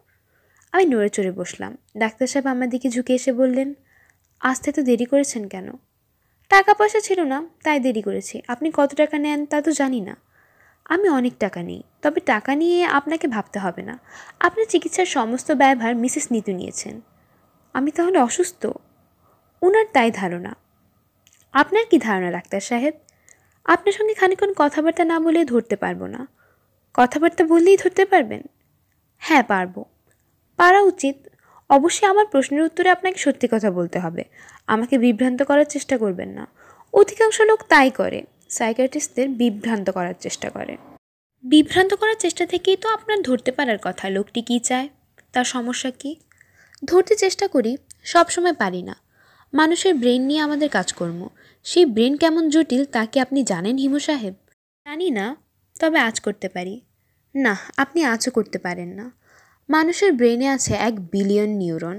আমি নড়ে চড়ে বসলাম ডাক্তার সাহেব আমার দিকে ঝুঁকে এসে বললেন আসতে তো দেরি করেছেন কেন টাকা পয়সা ছিল না তাই দেরি করেছি আপনি কত টাকা নেন তা তো জানি না আমি অনেক টাকা নিই তবে টাকা নিয়ে আপনাকে ভাবতে হবে না আপনার চিকিৎসার সমস্ত ব্যয়ভার মিসেস নিতু নিয়েছেন আমি তাহলে অসুস্থ ওনার তাই ধারণা আপনার কি ধারণা ডাক্তার সাহেব আপনার সঙ্গে খানিক্ষণ কথাবার্তা না বলে ধরতে পারবো না কথাবার্তা বললেই ধরতে পারবেন হ্যাঁ পারবো পারা উচিত অবশ্যই আমার প্রশ্নের উত্তরে আপনাকে সত্যি কথা বলতে হবে আমাকে বিভ্রান্ত করার চেষ্টা করবেন না অধিকাংশ লোক তাই করে সাইকিয়াট্রিস্টদের বিভ্রান্ত করার চেষ্টা করে বিভ্রান্ত করার চেষ্টা থেকেই তো আপনার ধরতে পারার কথা লোকটি কী চায় তার সমস্যা কি ধরতে চেষ্টা করি সবসময় পারি না মানুষের ব্রেন নিয়ে আমাদের কাজকর্ম সেই ব্রেন কেমন জটিল তা কি আপনি জানেন হিমু সাহেব জানি না তবে আজ করতে পারি না আপনি আজও করতে পারেন না মানুষের ব্রেনে আছে এক বিলিয়ন নিউরন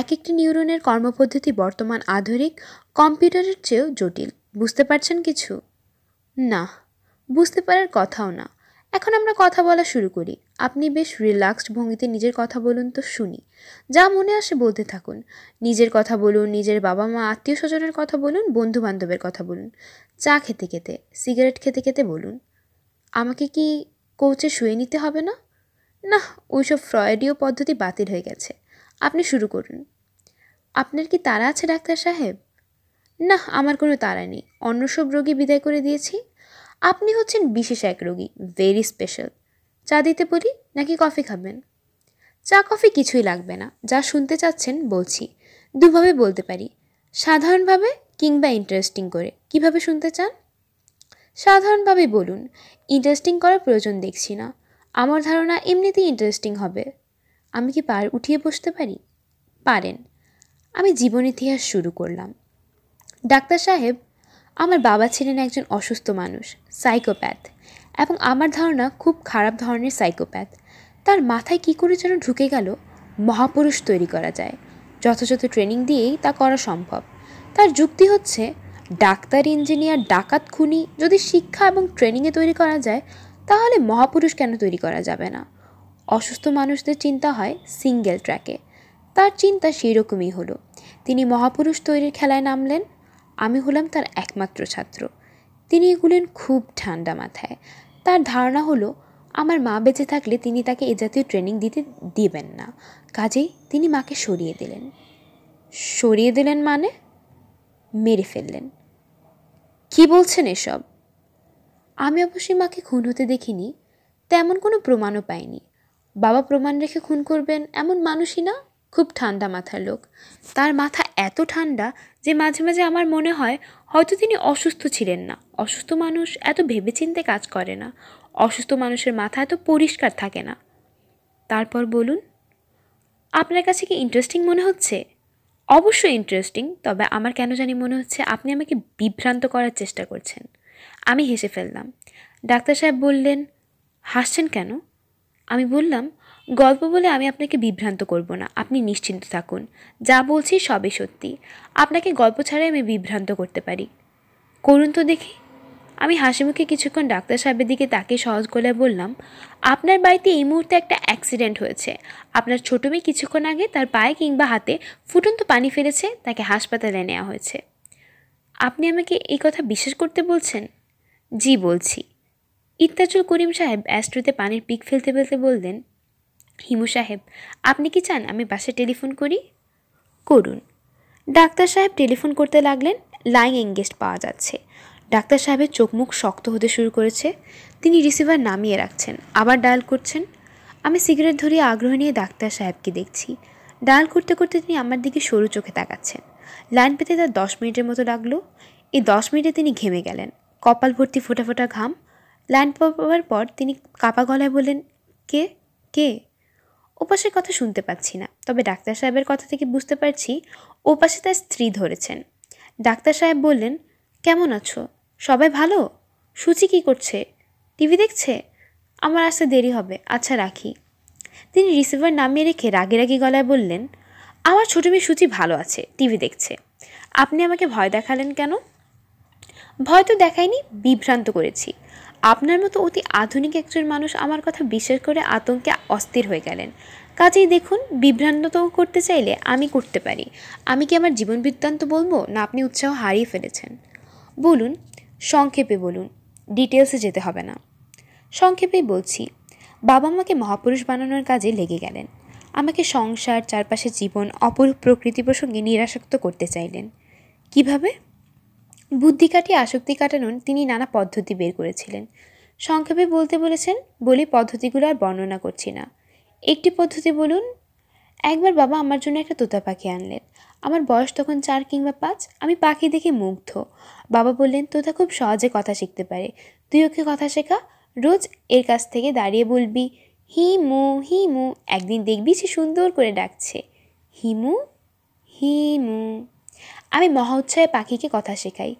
এক একটি নিউরনের কর্মপদ্ধতি বর্তমান আধুনিক কম্পিউটারের চেয়েও জটিল বুঝতে পারছেন কিছু না বুঝতে পারার কথাও না এখন আমরা কথা বলা শুরু করি আপনি বেশ রিল্যাক্সড ভঙ্গিতে নিজের কথা বলুন তো শুনি যা মনে আসে বলতে থাকুন নিজের কথা বলুন নিজের বাবা মা আত্মীয় স্বজনের কথা বলুন বন্ধু বান্ধবের কথা বলুন চা খেতে খেতে সিগারেট খেতে খেতে বলুন আমাকে কি কোচে শুয়ে নিতে হবে না না ওইসব ফ্রয়েডীয় পদ্ধতি বাতিল হয়ে গেছে আপনি শুরু করুন আপনার কি তারা আছে ডাক্তার সাহেব না আমার কোনো তারা নেই অন্য সব রোগী বিদায় করে দিয়েছি আপনি হচ্ছেন বিশেষ এক রোগী ভেরি স্পেশাল চা দিতে পারি নাকি কফি খাবেন চা কফি কিছুই লাগবে না যা শুনতে চাচ্ছেন বলছি দুভাবে বলতে পারি সাধারণভাবে কিংবা ইন্টারেস্টিং করে কিভাবে শুনতে চান সাধারণভাবে বলুন ইন্টারেস্টিং করার প্রয়োজন দেখছি না আমার ধারণা এমনিতেই ইন্টারেস্টিং হবে আমি কি পার উঠিয়ে বসতে পারি পারেন আমি জীবন ইতিহাস শুরু করলাম ডাক্তার সাহেব আমার বাবা ছিলেন একজন অসুস্থ মানুষ সাইকোপ্যাথ এবং আমার ধারণা খুব খারাপ ধরনের সাইকোপ্যাথ তার মাথায় কি করে যেন ঢুকে গেল মহাপুরুষ তৈরি করা যায় যথাযথ ট্রেনিং দিয়েই তা করা সম্ভব তার যুক্তি হচ্ছে ডাক্তার ইঞ্জিনিয়ার ডাকাত খুনি যদি শিক্ষা এবং ট্রেনিংয়ে তৈরি করা যায় তাহলে মহাপুরুষ কেন তৈরি করা যাবে না অসুস্থ মানুষদের চিন্তা হয় সিঙ্গেল ট্র্যাকে তার চিন্তা সেই রকমই হলো তিনি মহাপুরুষ তৈরির খেলায় নামলেন আমি হলাম তার একমাত্র ছাত্র তিনি এগুলেন খুব ঠান্ডা মাথায় তার ধারণা হলো আমার মা বেঁচে থাকলে তিনি তাকে এ জাতীয় ট্রেনিং দিতে দিবেন না কাজেই তিনি মাকে সরিয়ে দিলেন সরিয়ে দিলেন মানে মেরে ফেললেন কি বলছেন এসব আমি অবশ্যই মাকে খুন হতে দেখিনি তেমন কোনো প্রমাণও পাইনি বাবা প্রমাণ রেখে খুন করবেন এমন মানুষই না খুব ঠান্ডা মাথার লোক তার মাথা এত ঠান্ডা যে মাঝে মাঝে আমার মনে হয় হয়তো তিনি অসুস্থ ছিলেন না অসুস্থ মানুষ এত ভেবেচিন্তে কাজ করে না অসুস্থ মানুষের মাথা এত পরিষ্কার থাকে না তারপর বলুন আপনার কাছে কি ইন্টারেস্টিং মনে হচ্ছে অবশ্যই ইন্টারেস্টিং তবে আমার কেন জানি মনে হচ্ছে আপনি আমাকে বিভ্রান্ত করার চেষ্টা করছেন আমি হেসে ফেললাম ডাক্তার সাহেব বললেন হাসছেন কেন আমি বললাম গল্প বলে আমি আপনাকে বিভ্রান্ত করব না আপনি নিশ্চিন্ত থাকুন যা বলছি সবই সত্যি আপনাকে গল্প ছাড়াই আমি বিভ্রান্ত করতে পারি করুন তো দেখি আমি হাসি মুখে কিছুক্ষণ ডাক্তার সাহেবের দিকে তাকে সহজ করে বললাম আপনার বাড়িতে এই মুহূর্তে একটা অ্যাক্সিডেন্ট হয়েছে আপনার ছোটো মেয়ে কিছুক্ষণ আগে তার পায়ে কিংবা হাতে ফুটন্ত পানি ফেলেছে তাকে হাসপাতালে নেওয়া হয়েছে আপনি আমাকে এই কথা বিশ্বাস করতে বলছেন জি বলছি ইত্তাজুল করিম সাহেব অ্যাস্ট্রোতে পানির পিক ফেলতে ফেলতে বললেন হিমু সাহেব আপনি কি চান আমি বাসে টেলিফোন করি করুন ডাক্তার সাহেব টেলিফোন করতে লাগলেন লাইন এঙ্গেজড পাওয়া যাচ্ছে ডাক্তার সাহেবের চোখ মুখ শক্ত হতে শুরু করেছে তিনি রিসিভার নামিয়ে রাখছেন আবার ডায়াল করছেন আমি সিগারেট ধরিয়ে আগ্রহ নিয়ে ডাক্তার সাহেবকে দেখছি ডায়াল করতে করতে তিনি আমার দিকে সরু চোখে তাকাচ্ছেন লাইন পেতে তার দশ মিনিটের মতো লাগলো এই দশ মিনিটে তিনি ঘেমে গেলেন কপাল ভর্তি ফোটা ফোটা ঘাম ল্যান্ড পাওয়ার পর তিনি কাপা গলায় বললেন কে কে ওপাশের কথা শুনতে পাচ্ছি না তবে ডাক্তার সাহেবের কথা থেকে বুঝতে পারছি ওপাশে তার স্ত্রী ধরেছেন ডাক্তার সাহেব বললেন কেমন আছো সবাই ভালো সুচি কি করছে টিভি দেখছে আমার আসতে দেরি হবে আচ্ছা রাখি তিনি রিসিভার নামিয়ে রেখে রাগে রাগে গলায় বললেন আমার ছোটো মেয়ে সুচি ভালো আছে টিভি দেখছে আপনি আমাকে ভয় দেখালেন কেন ভয় তো দেখাইনি বিভ্রান্ত করেছি আপনার মতো অতি আধুনিক একজন মানুষ আমার কথা বিশ্বাস করে আতঙ্কে অস্থির হয়ে গেলেন কাজেই দেখুন বিভ্রান্ত করতে চাইলে আমি করতে পারি আমি কি আমার জীবন বৃত্তান্ত বলবো না আপনি উৎসাহ হারিয়ে ফেলেছেন বলুন সংক্ষেপে বলুন ডিটেলসে যেতে হবে না সংক্ষেপেই বলছি বাবা আমাকে মহাপুরুষ বানানোর কাজে লেগে গেলেন আমাকে সংসার চারপাশে জীবন অপরূপ প্রকৃতি প্রসঙ্গে নিরাসক্ত করতে চাইলেন কিভাবে বুদ্ধি কাটিয়ে আসক্তি কাটানোর তিনি নানা পদ্ধতি বের করেছিলেন সংক্ষেপে বলতে বলেছেন বলি পদ্ধতিগুলো আর বর্ণনা করছি না একটি পদ্ধতি বলুন একবার বাবা আমার জন্য একটা তোতা পাখি আনলেন আমার বয়স তখন চার কিংবা পাঁচ আমি পাখি দেখে মুগ্ধ বাবা বললেন তোতা খুব সহজে কথা শিখতে পারে তুই ওকে কথা শেখা রোজ এর কাছ থেকে দাঁড়িয়ে বলবি হিমু হিমু একদিন দেখবি সে সুন্দর করে ডাকছে হিমু হিমু আমি মহা উৎসাহে পাখিকে কথা শেখাই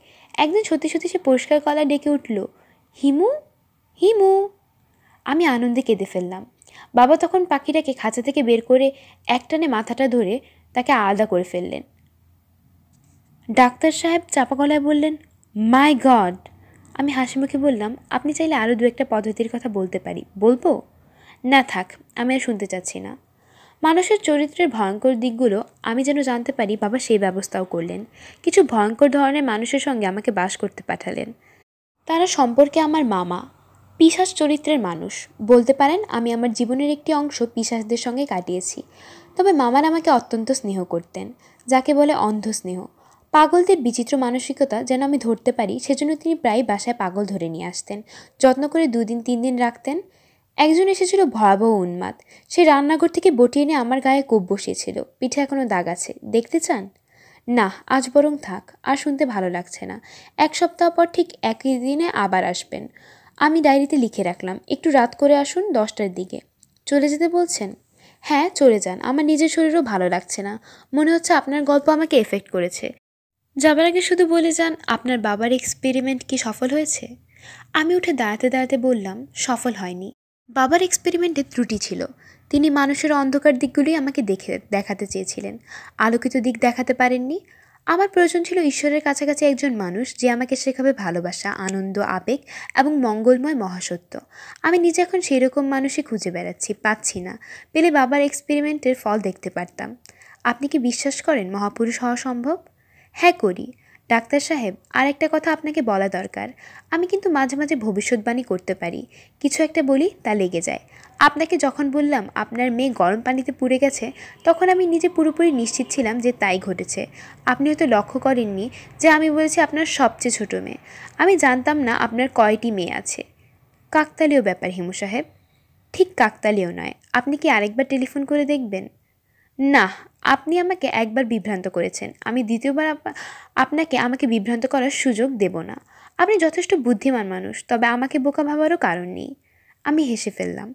একদিন সত্যি সত্যি সে পরিষ্কার কলা ডেকে উঠল হিমু হিমু আমি আনন্দে কেঁদে ফেললাম বাবা তখন পাখিটাকে খাঁচা থেকে বের করে একটানে মাথাটা ধরে তাকে আলাদা করে ফেললেন ডাক্তার সাহেব চাপা গলায় বললেন মাই গড আমি হাসি মুখে বললাম আপনি চাইলে আরও দু একটা পদ্ধতির কথা বলতে পারি বলবো না থাক আমি আর শুনতে চাচ্ছি না মানুষের চরিত্রের ভয়ঙ্কর দিকগুলো আমি যেন জানতে পারি বাবা সেই ব্যবস্থাও করলেন কিছু ভয়ঙ্কর ধরনের মানুষের সঙ্গে আমাকে বাস করতে পাঠালেন তারা সম্পর্কে আমার মামা পিসাস চরিত্রের মানুষ বলতে পারেন আমি আমার জীবনের একটি অংশ পিসাসদের সঙ্গে কাটিয়েছি তবে মামার আমাকে অত্যন্ত স্নেহ করতেন যাকে বলে অন্ধ স্নেহ পাগলদের বিচিত্র মানসিকতা যেন আমি ধরতে পারি সেজন্য তিনি প্রায় বাসায় পাগল ধরে নিয়ে আসতেন যত্ন করে দুদিন তিন দিন রাখতেন একজন এসেছিল ভয়াবহ উন্মাদ সে রান্নাঘর থেকে বটি এনে আমার গায়ে কোপ বসিয়েছিল পিঠে এখনও দাগ আছে দেখতে চান না আজ বরং থাক আর শুনতে ভালো লাগছে না এক সপ্তাহ পর ঠিক একই দিনে আবার আসবেন আমি ডায়েরিতে লিখে রাখলাম একটু রাত করে আসুন দশটার দিকে চলে যেতে বলছেন হ্যাঁ চলে যান আমার নিজের শরীরও ভালো লাগছে না মনে হচ্ছে আপনার গল্প আমাকে এফেক্ট করেছে যাবার আগে শুধু বলে যান আপনার বাবার এক্সপেরিমেন্ট কি সফল হয়েছে আমি উঠে দাঁড়াতে দাঁড়াতে বললাম সফল হয়নি বাবার এক্সপেরিমেন্টে ত্রুটি ছিল তিনি মানুষের অন্ধকার দিকগুলি আমাকে দেখে দেখাতে চেয়েছিলেন আলোকিত দিক দেখাতে পারেননি আমার প্রয়োজন ছিল ঈশ্বরের কাছাকাছি একজন মানুষ যে আমাকে শেখাবে ভালোবাসা আনন্দ আবেগ এবং মঙ্গলময় মহাসত্য আমি নিজে এখন সেই রকম মানুষই খুঁজে বেড়াচ্ছি পাচ্ছি না পেলে বাবার এক্সপেরিমেন্টের ফল দেখতে পারতাম আপনি কি বিশ্বাস করেন মহাপুরুষ হওয়া সম্ভব হ্যাঁ করি ডাক্তার সাহেব আর একটা কথা আপনাকে বলা দরকার আমি কিন্তু মাঝে মাঝে ভবিষ্যৎবাণী করতে পারি কিছু একটা বলি তা লেগে যায় আপনাকে যখন বললাম আপনার মেয়ে গরম পানিতে পুড়ে গেছে তখন আমি নিজে পুরোপুরি নিশ্চিত ছিলাম যে তাই ঘটেছে আপনি হয়তো লক্ষ্য করেননি যে আমি বলেছি আপনার সবচেয়ে ছোটো মেয়ে আমি জানতাম না আপনার কয়টি মেয়ে আছে কাকতালীয় ব্যাপার হিমু সাহেব ঠিক কাকতালীয় নয় আপনি কি আরেকবার টেলিফোন করে দেখবেন না আপনি আমাকে একবার বিভ্রান্ত করেছেন আমি দ্বিতীয়বার আপনাকে আমাকে বিভ্রান্ত করার সুযোগ দেব না আপনি যথেষ্ট বুদ্ধিমান মানুষ তবে আমাকে বোকা ভাবারও কারণ নেই আমি হেসে ফেললাম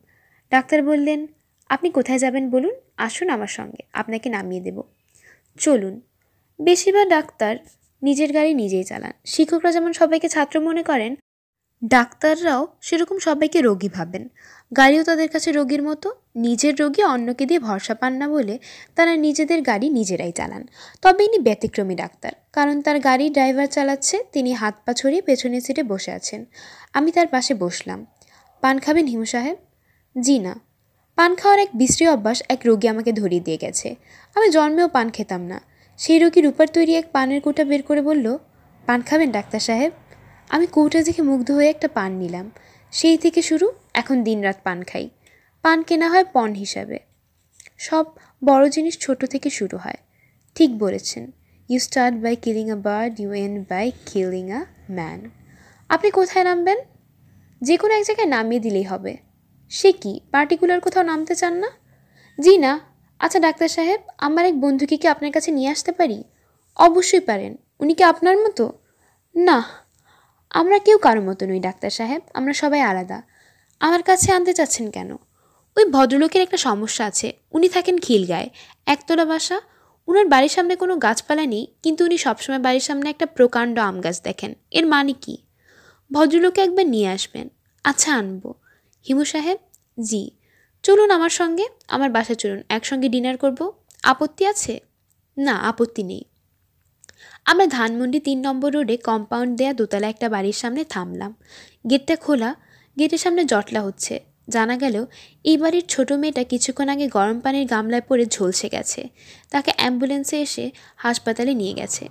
ডাক্তার বললেন আপনি কোথায় যাবেন বলুন আসুন আমার সঙ্গে আপনাকে নামিয়ে দেব চলুন বেশিরভাগ ডাক্তার নিজের গাড়ি নিজেই চালান শিক্ষকরা যেমন সবাইকে ছাত্র মনে করেন ডাক্তাররাও সেরকম সবাইকে রোগী ভাবেন গাড়িও তাদের কাছে রোগীর মতো নিজের রোগী অন্যকে দিয়ে ভরসা পান না বলে তারা নিজেদের গাড়ি নিজেরাই চালান তবে ইনি ব্যতিক্রমী ডাক্তার কারণ তার গাড়ি ড্রাইভার চালাচ্ছে তিনি হাত পা ছড়িয়ে পেছনের সিটে বসে আছেন আমি তার পাশে বসলাম পান খাবেন হিমু সাহেব জি না পান খাওয়ার এক বিশ্রী অভ্যাস এক রোগী আমাকে ধরিয়ে দিয়ে গেছে আমি জন্মেও পান খেতাম না সেই রোগী রূপার তৈরি এক পানের কোটা বের করে বলল পান খাবেন ডাক্তার সাহেব আমি কৌটা দেখে মুগ্ধ হয়ে একটা পান নিলাম সেই থেকে শুরু এখন দিনরাত পান খাই পান কেনা হয় পণ হিসাবে সব বড় জিনিস ছোট থেকে শুরু হয় ঠিক বলেছেন you start by killing a bird you end by killing a man আপনি কোথায় নামবেন যে কোনো এক জায়গায় নামিয়ে দিলেই হবে সে কি পার্টিকুলার কোথাও নামতে চান না জি না আচ্ছা ডাক্তার সাহেব আমার এক বন্ধুকে কি আপনার কাছে নিয়ে আসতে পারি অবশ্যই পারেন উনি কি আপনার মতো না আমরা কেউ কারো মতো নই ডাক্তার সাহেব আমরা সবাই আলাদা আমার কাছে আনতে চাচ্ছেন কেন ওই ভদ্রলোকের একটা সমস্যা আছে উনি থাকেন খিলগায় একতলা বাসা উনার বাড়ির সামনে কোনো গাছপালা নেই কিন্তু উনি সবসময় বাড়ির সামনে একটা প্রকাণ্ড আম গাছ দেখেন এর মানে কি ভদ্রলোকে একবার নিয়ে আসবেন আচ্ছা আনবো হিমু সাহেব জি চলুন আমার সঙ্গে আমার বাসা চলুন একসঙ্গে ডিনার করব আপত্তি আছে না আপত্তি নেই আমরা ধানমন্ডি তিন নম্বর রোডে কম্পাউন্ড দেয়া দোতলা একটা বাড়ির সামনে থামলাম গেটটা খোলা গেটের সামনে জটলা হচ্ছে জানা গেল এই বাড়ির ছোটো মেয়েটা কিছুক্ষণ আগে গরম পানির গামলায় পড়ে ঝলসে গেছে তাকে অ্যাম্বুলেন্সে এসে হাসপাতালে নিয়ে গেছে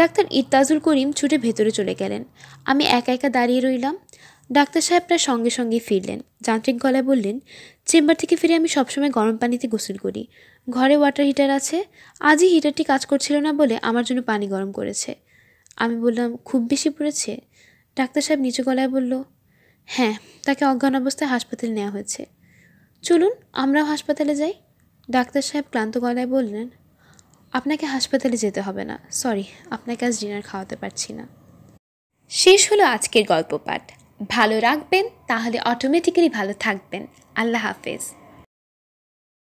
ডাক্তার ইরতাজুল করিম ছুটে ভেতরে চলে গেলেন আমি একা একা দাঁড়িয়ে রইলাম ডাক্তার সাহেব প্রায় সঙ্গে সঙ্গে ফিরলেন যান্ত্রিক গলায় বললেন চেম্বার থেকে ফিরে আমি সবসময় গরম পানিতে গোসল করি ঘরে ওয়াটার হিটার আছে আজই হিটারটি কাজ করছিল না বলে আমার জন্য পানি গরম করেছে আমি বললাম খুব বেশি পড়েছে ডাক্তার সাহেব নিচু গলায় বলল হ্যাঁ তাকে অজ্ঞান অবস্থায় হাসপাতালে নেওয়া হয়েছে চলুন আমরাও হাসপাতালে যাই ডাক্তার সাহেব ক্লান্ত গলায় বললেন আপনাকে হাসপাতালে যেতে হবে না সরি আপনাকে আজ ডিনার খাওয়াতে পারছি না শেষ হলো আজকের গল্প পাঠ ভালো রাখবেন তাহলে অটোমেটিক্যালি ভালো থাকবেন আল্লাহ হাফেজ